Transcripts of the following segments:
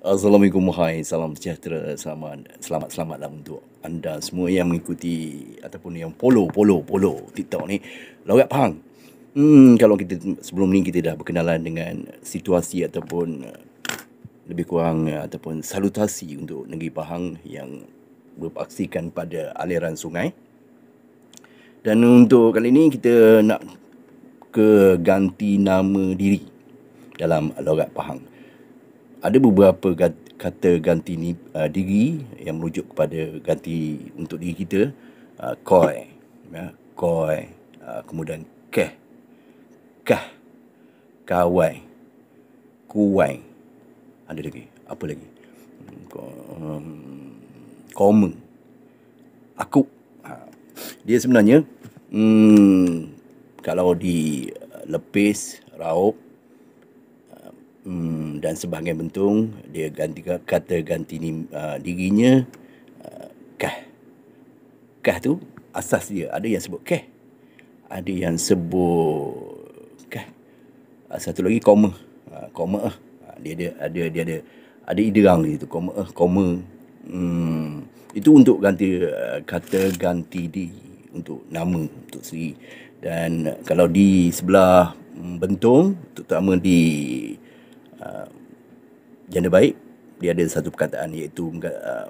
Assalamualaikum hai salam sejahtera selamat selamat selamatlah untuk anda semua yang mengikuti ataupun yang follow follow follow TikTok ni logat pang hmm kalau kita sebelum ni kita dah berkenalan dengan situasi ataupun eh, lebih kurang eh, ataupun salutasi untuk negeri Pahang yang berpaksikan pada aliran sungai dan untuk kali ini kita nak ke ganti nama diri dalam logat Pahang ada beberapa kata ganti ni, uh, diri yang merujuk kepada ganti untuk diri kita uh, koi ya koi uh, kemudian keh kah kawai kuai ada lagi apa lagi hmm, um, koma aku ha. dia sebenarnya hmm, kalau di uh, lepis raup uh, hmm, dan sebahagian bentung dia ganti kata ganti ni uh, dirinya uh, kah kah tu asas dia ada yang sebut kah ada yang sebut kah uh, satu lagi koma uh, koma eh. uh. dia ada ada dia ada ada iderang itu koma uh, koma hmm. itu untuk ganti uh, kata ganti di untuk nama untuk si dan kalau di sebelah mm, bentung terutama di uh, janda baik dia ada satu perkataan iaitu uh,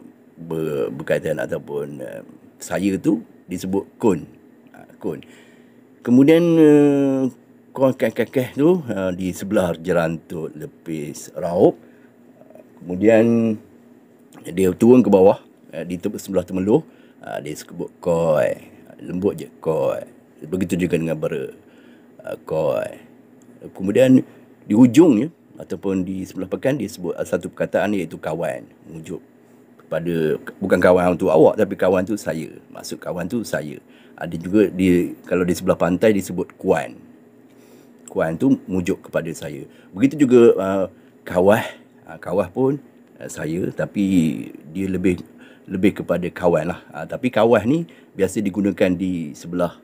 berkaitan ataupun uh, saya tu disebut kun uh, kun kemudian uh, kakek-kakek tu uh, di sebelah jalan tu lepis raup kemudian dia turun ke bawah di sebelah temeluh uh, dia sebut koi lembut je koi begitu juga dengan bara koi kemudian di hujungnya ataupun di sebelah pekan dia sebut satu perkataan iaitu kawan mengujuk kepada bukan kawan untuk awak tapi kawan tu saya maksud kawan tu saya ada juga di kalau di sebelah pantai disebut kuan kuan tu mujuk kepada saya begitu juga uh, kawah uh, kawah pun uh, saya tapi dia lebih lebih kepada kawan lah uh, tapi kawah ni biasa digunakan di sebelah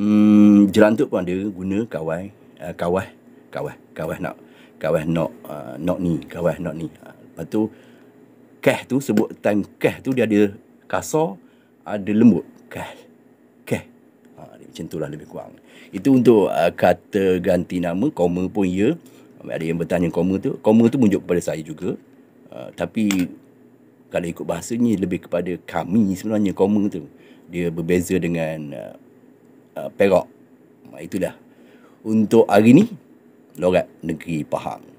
um, hmm, jerantuk pun ada guna kawan, uh, kawah kawah kawah nak kawas nok uh, ah, not ni kawas nok ni ah, lepas tu keh tu sebut time keh tu dia ada kasar ada lembut keh keh ha, dia macam tu lah lebih kurang itu untuk uh, kata ganti nama koma pun ya ada yang bertanya koma tu koma tu muncul pada saya juga uh, tapi kalau ikut bahasanya lebih kepada kami sebenarnya koma tu dia berbeza dengan uh, uh, perok itulah untuk hari ni loghat negeri Pahang.